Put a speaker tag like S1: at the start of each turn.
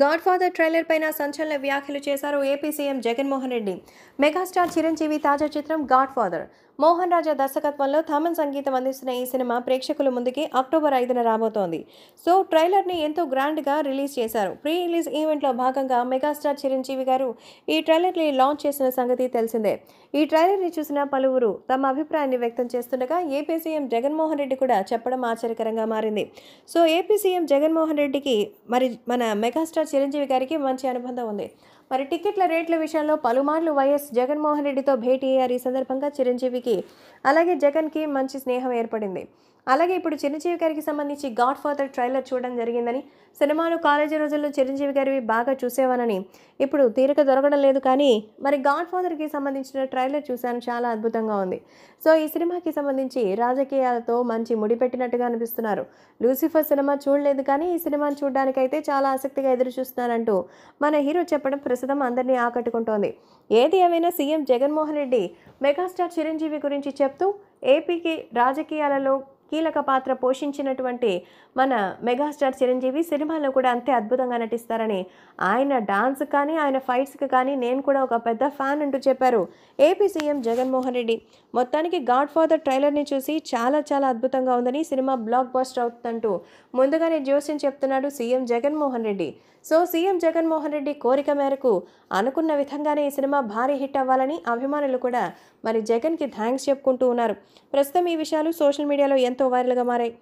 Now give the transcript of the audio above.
S1: God father trailer పైన సంచలన వ్యాఖ్యలు చేశారు AP CM Jaganmohan Reddy megastar Chiranjeevi తాజా చిత్రం గాడ్ ఫాదర్ మోహన్ రాజా దర్శకత్వంలో థామన్ సంగీతం అందిస్తున్న ఈ సినిమా ప్రేక్షకుల ముందుకి అక్టోబర్ ఐదున రాబోతోంది సో ట్రైలర్ని ఎంతో గ్రాండ్గా రిలీజ్ చేశారు ప్రీ రిలీజ్ ఈవెంట్లో భాగంగా మెగాస్టార్ చిరంజీవి గారు ఈ ట్రైలర్ని లాంచ్ చేసిన సంగతి తెలిసిందే ఈ ట్రైలర్ని చూసిన పలువురు తమ అభిప్రాయాన్ని వ్యక్తం చేస్తుండగా ఏపీ సీఎం జగన్మోహన్ రెడ్డి కూడా చెప్పడం ఆశ్చర్యకరంగా మారింది సో ఏపీ సీఎం జగన్మోహన్ రెడ్డికి మరి మన మెగాస్టార్ స్టార్ చిరంజీవి గారికి మంచి అనుబంధం ఉంది మరి టికెట్ల రేట్ల విషయంలో పలుమార్లు వైఎస్ జగన్మోహన్ రెడ్డితో భేటీ అయ్యారు ఈ సందర్భంగా చిరంజీవికి అలాగే జగన్కి మంచి స్నేహం ఏర్పడింది అలాగే ఇప్పుడు చిరంజీవి గారికి సంబంధించి గాడ్ ఫాదర్ ట్రైలర్ చూడడం జరిగిందని సినిమాను కాలేజీ రోజుల్లో చిరంజీవి గారివి బాగా చూసేవానని ఇప్పుడు తీరిక దొరకడం లేదు కానీ మరి గాడ్ ఫాదర్కి సంబంధించిన ట్రైలర్ చూశాను చాలా అద్భుతంగా ఉంది సో ఈ సినిమాకి సంబంధించి రాజకీయాలతో మంచి ముడిపెట్టినట్టుగా అనిపిస్తున్నారు లూసిఫర్ సినిమా చూడలేదు కానీ ఈ సినిమాను చూడడానికైతే చాలా ఆసక్తిగా ఎదురు చూస్తున్నారంటూ మన హీరో చెప్పడం ప్రస్తుతం అందరినీ ఆకట్టుకుంటోంది ఏది ఏమైనా సీఎం జగన్మోహన్ రెడ్డి మెగాస్టార్ చిరంజీవి గురించి చెప్తూ ఏపీకి రాజకీయాలలో కీలక పాత్ర పోషించినటువంటి మన మెగాస్టార్ చిరంజీవి సినిమాలో కూడా అంతే అద్భుతంగా నటిస్తారని ఆయన డాన్స్ కానీ ఆయన ఫైట్స్కి కానీ నేను కూడా ఒక పెద్ద ఫ్యాన్ అంటూ చెప్పారు ఏపీ సీఎం జగన్మోహన్ రెడ్డి మొత్తానికి గాడ్ ఫాదర్ ట్రైలర్ని చూసి చాలా చాలా అద్భుతంగా ఉందని సినిమా బ్లాక్ బస్టర్ అవుతుందంటూ ముందుగానే జోస్యం చెప్తున్నాడు CM Jaganmohan Reddy so CM Jaganmohan Reddy కోరిక మేరకు అనుకున్న విధంగానే ఈ సినిమా భారీ హిట్ అవ్వాలని అభిమానులు కూడా మరి జగన్కి థ్యాంక్స్ చెప్పుకుంటూ ఉన్నారు ప్రస్తుతం ఈ విషయాలు సోషల్ మీడియాలో ఎంత ఎంతో వైరల్గా మారాయి